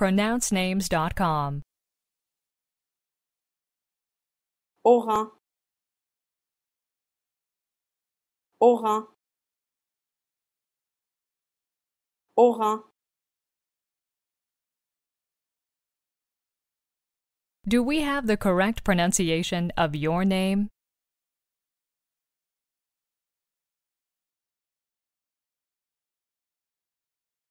pronouncenames.com. Orin Orin Orin Do we have the correct pronunciation of your name?